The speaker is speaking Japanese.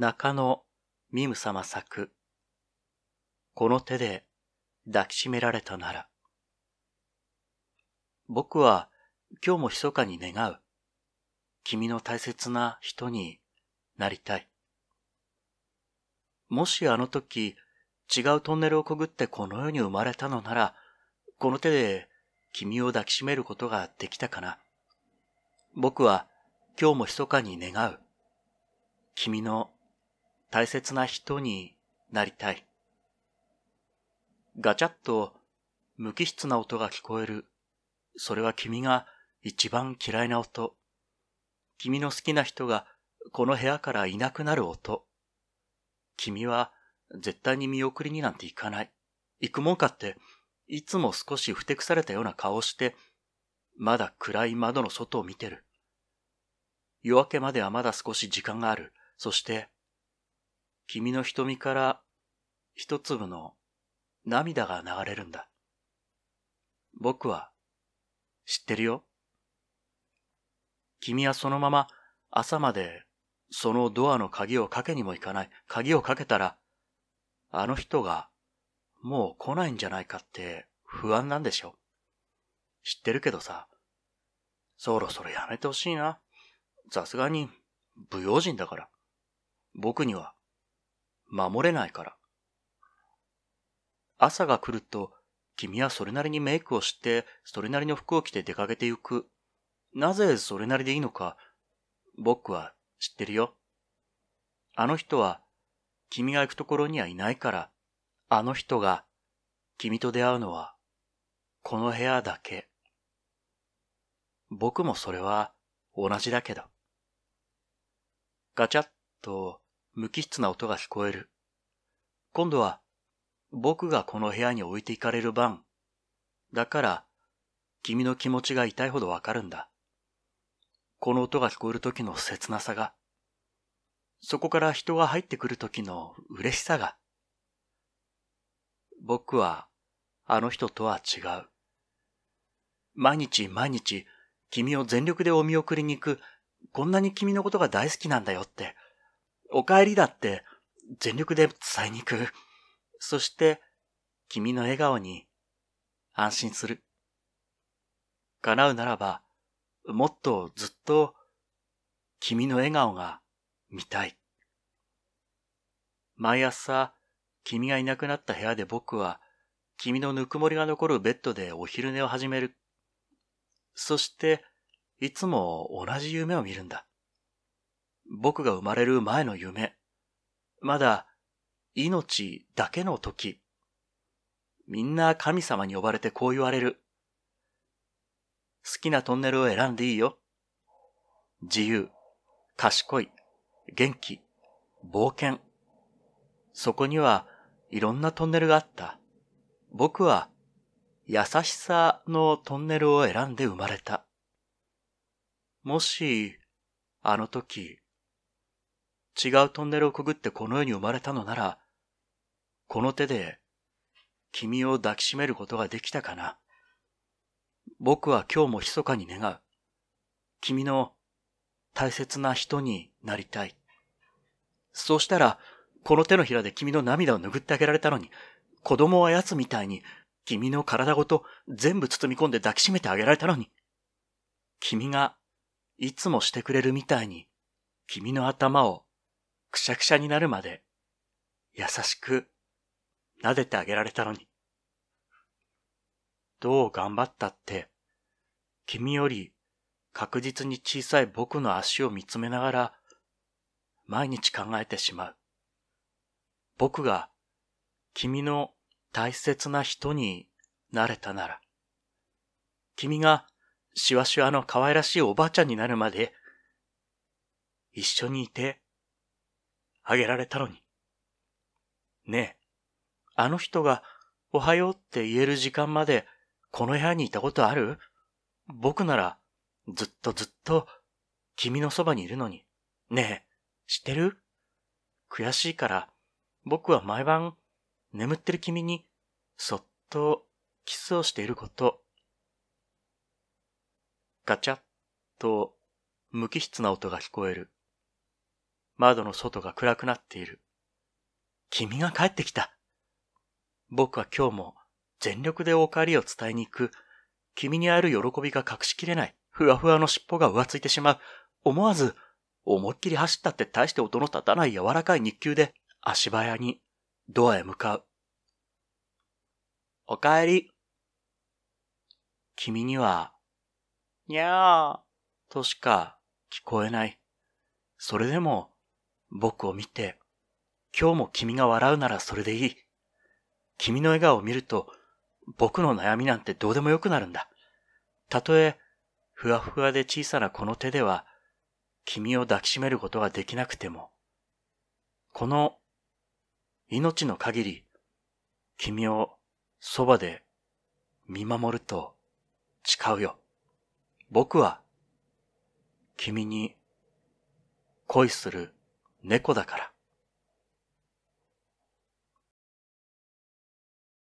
中野ミム様作。この手で抱きしめられたなら。僕は今日も密かに願う。君の大切な人になりたい。もしあの時違うトンネルをくぐってこの世に生まれたのなら、この手で君を抱きしめることができたかな。僕は今日も密かに願う。君の大切な人になりたい。ガチャッと無機質な音が聞こえる。それは君が一番嫌いな音。君の好きな人がこの部屋からいなくなる音。君は絶対に見送りになんて行かない。行くもんかって、いつも少しふてくされたような顔をして、まだ暗い窓の外を見てる。夜明けまではまだ少し時間がある。そして、君の瞳から一粒の涙が流れるんだ。僕は知ってるよ。君はそのまま朝までそのドアの鍵をかけにも行かない。鍵をかけたら、あの人がもう来ないんじゃないかって不安なんでしょ。知ってるけどさ、そろそろやめてほしいな。さすがに、不用心だから。僕には、守れないから。朝が来ると、君はそれなりにメイクをして、それなりの服を着て出かけてゆく。なぜそれなりでいいのか、僕は知ってるよ。あの人は、君が行くところにはいないから、あの人が、君と出会うのは、この部屋だけ。僕もそれは同じだけど。ガチャッと無機質な音が聞こえる。今度は、僕がこの部屋に置いていかれる番。だから、君の気持ちが痛いほどわかるんだ。この音が聞こえる時の切なさが。そこから人が入ってくる時の嬉しさが。僕は、あの人とは違う。毎日毎日、君を全力でお見送りに行く、こんなに君のことが大好きなんだよって、お帰りだって全力で伝えに行く。そして、君の笑顔に安心する。叶うならば、もっとずっと君の笑顔が見たい。毎朝、君がいなくなった部屋で僕は、君のぬくもりが残るベッドでお昼寝を始める。そして、いつも同じ夢を見るんだ。僕が生まれる前の夢。まだ、命だけの時。みんな神様に呼ばれてこう言われる。好きなトンネルを選んでいいよ。自由、賢い、元気、冒険。そこにはいろんなトンネルがあった。僕は優しさのトンネルを選んで生まれた。もし、あの時、違うトンネルをくぐってこの世に生まれたのなら、この手で君を抱きしめることができたかな。僕は今日も密かに願う。君の大切な人になりたい。そうしたら、この手のひらで君の涙を拭ってあげられたのに、子供は奴やつみたいに君の体ごと全部包み込んで抱きしめてあげられたのに、君がいつもしてくれるみたいに君の頭をくしゃくしゃになるまで、優しく、撫でてあげられたのに。どう頑張ったって、君より確実に小さい僕の足を見つめながら、毎日考えてしまう。僕が君の大切な人になれたなら、君がしわしわの可愛らしいおばあちゃんになるまで、一緒にいてあげられたのに。ねえ、あの人がおはようって言える時間までこの部屋にいたことある僕ならずっとずっと君のそばにいるのに。ねえ、知ってる悔しいから僕は毎晩眠ってる君にそっとキスをしていること。ガチャッと無機質な音が聞こえる。窓の外が暗くなっている。君が帰ってきた。僕は今日も全力でお帰りを伝えに行く。君に会える喜びが隠しきれない。ふわふわの尻尾が浮ついてしまう。思わず、思いっきり走ったって大して音の立たない柔らかい日給で足早にドアへ向かう。お帰り。君には、にゃーとしか聞こえない。それでも僕を見て、今日も君が笑うならそれでいい。君の笑顔を見ると、僕の悩みなんてどうでもよくなるんだ。たとえ、ふわふわで小さなこの手では、君を抱きしめることができなくても、この、命の限り、君をそばで見守ると誓うよ。僕は、君に恋する。猫だから。